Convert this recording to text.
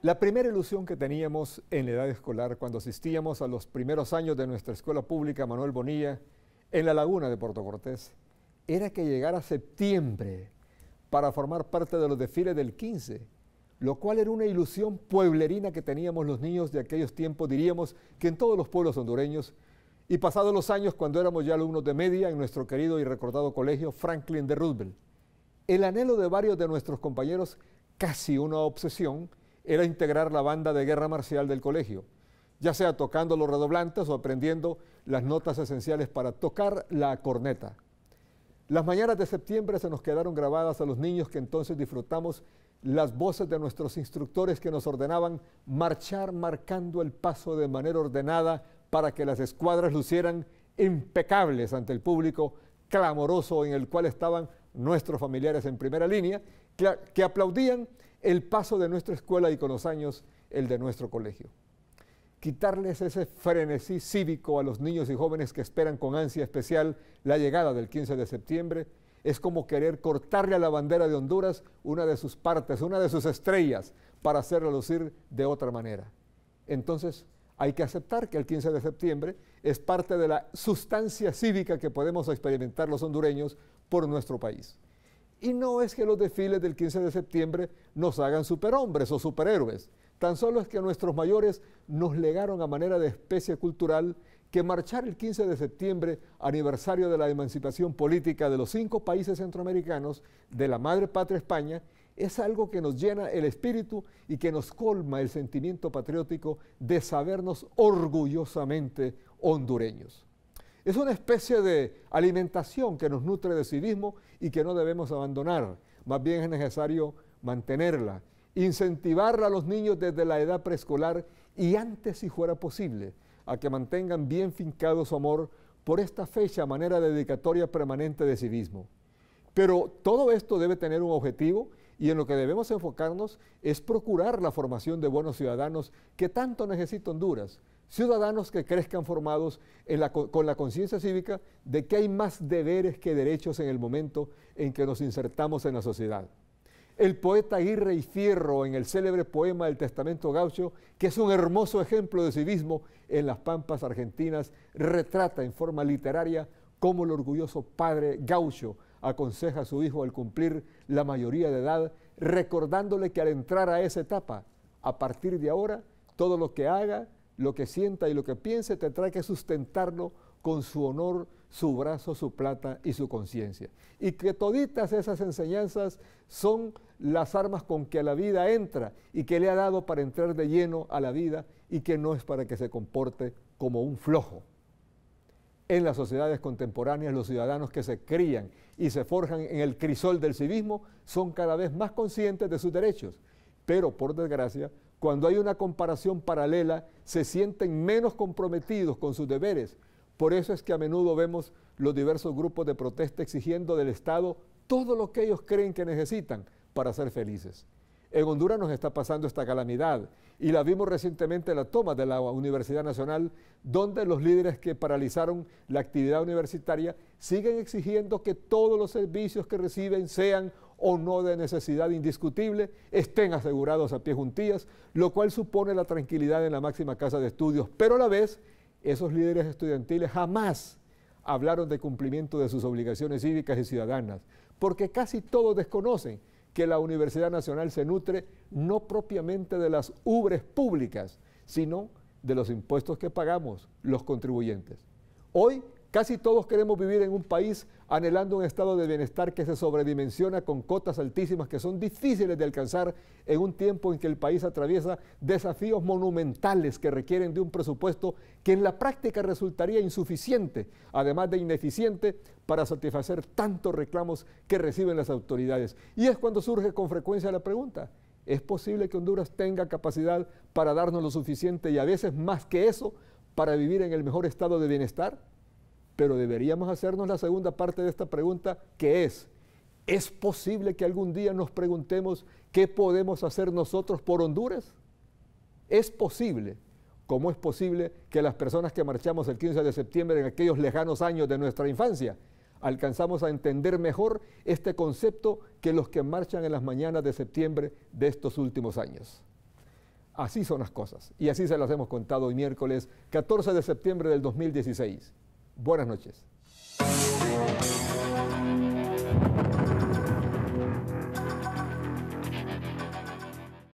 La primera ilusión que teníamos en la edad escolar cuando asistíamos a los primeros años de nuestra escuela pública Manuel Bonilla en la laguna de Puerto Cortés era que llegara septiembre para formar parte de los desfiles del 15, lo cual era una ilusión pueblerina que teníamos los niños de aquellos tiempos, diríamos que en todos los pueblos hondureños. Y pasados los años, cuando éramos ya alumnos de media en nuestro querido y recordado colegio Franklin de Roosevelt, el anhelo de varios de nuestros compañeros, casi una obsesión, era integrar la banda de guerra marcial del colegio, ya sea tocando los redoblantes o aprendiendo las notas esenciales para tocar la corneta. Las mañanas de septiembre se nos quedaron grabadas a los niños que entonces disfrutamos las voces de nuestros instructores que nos ordenaban marchar marcando el paso de manera ordenada para que las escuadras lucieran impecables ante el público clamoroso en el cual estaban nuestros familiares en primera línea, que aplaudían el paso de nuestra escuela y con los años el de nuestro colegio. Quitarles ese frenesí cívico a los niños y jóvenes que esperan con ansia especial la llegada del 15 de septiembre es como querer cortarle a la bandera de Honduras una de sus partes, una de sus estrellas, para hacerla lucir de otra manera. Entonces, hay que aceptar que el 15 de septiembre es parte de la sustancia cívica que podemos experimentar los hondureños por nuestro país. Y no es que los desfiles del 15 de septiembre nos hagan superhombres o superhéroes, tan solo es que nuestros mayores nos legaron a manera de especie cultural que marchar el 15 de septiembre, aniversario de la emancipación política de los cinco países centroamericanos, de la madre patria España, es algo que nos llena el espíritu y que nos colma el sentimiento patriótico de sabernos orgullosamente hondureños. Es una especie de alimentación que nos nutre de civismo y que no debemos abandonar. Más bien es necesario mantenerla, incentivar a los niños desde la edad preescolar y antes si fuera posible, a que mantengan bien fincado su amor por esta fecha manera dedicatoria permanente de civismo. Pero todo esto debe tener un objetivo y en lo que debemos enfocarnos es procurar la formación de buenos ciudadanos que tanto necesita Honduras, ciudadanos que crezcan formados con la conciencia cívica de que hay más deberes que derechos en el momento en que nos insertamos en la sociedad. El poeta Aguirre y Fierro en el célebre poema El Testamento Gaucho, que es un hermoso ejemplo de civismo en las pampas argentinas, retrata en forma literaria cómo el orgulloso padre gaucho aconseja a su hijo al cumplir la mayoría de edad, recordándole que al entrar a esa etapa, a partir de ahora, todo lo que haga, lo que sienta y lo que piense tendrá que sustentarlo con su honor, su brazo, su plata y su conciencia. Y que toditas esas enseñanzas son las armas con que a la vida entra y que le ha dado para entrar de lleno a la vida y que no es para que se comporte como un flojo. En las sociedades contemporáneas los ciudadanos que se crían y se forjan en el crisol del civismo son cada vez más conscientes de sus derechos pero por desgracia, cuando hay una comparación paralela, se sienten menos comprometidos con sus deberes. Por eso es que a menudo vemos los diversos grupos de protesta exigiendo del Estado todo lo que ellos creen que necesitan para ser felices. En Honduras nos está pasando esta calamidad y la vimos recientemente en la toma de la Universidad Nacional, donde los líderes que paralizaron la actividad universitaria siguen exigiendo que todos los servicios que reciben sean o no de necesidad indiscutible estén asegurados a pie juntillas, lo cual supone la tranquilidad en la máxima casa de estudios. Pero a la vez, esos líderes estudiantiles jamás hablaron de cumplimiento de sus obligaciones cívicas y ciudadanas, porque casi todos desconocen que la Universidad Nacional se nutre no propiamente de las ubres públicas, sino de los impuestos que pagamos los contribuyentes. Hoy Casi todos queremos vivir en un país anhelando un estado de bienestar que se sobredimensiona con cotas altísimas que son difíciles de alcanzar en un tiempo en que el país atraviesa desafíos monumentales que requieren de un presupuesto que en la práctica resultaría insuficiente, además de ineficiente, para satisfacer tantos reclamos que reciben las autoridades. Y es cuando surge con frecuencia la pregunta, ¿es posible que Honduras tenga capacidad para darnos lo suficiente y a veces más que eso para vivir en el mejor estado de bienestar? Pero deberíamos hacernos la segunda parte de esta pregunta, que es, ¿es posible que algún día nos preguntemos qué podemos hacer nosotros por Honduras? Es posible. ¿Cómo es posible que las personas que marchamos el 15 de septiembre en aquellos lejanos años de nuestra infancia alcanzamos a entender mejor este concepto que los que marchan en las mañanas de septiembre de estos últimos años? Así son las cosas y así se las hemos contado hoy miércoles 14 de septiembre del 2016. Buenas noches.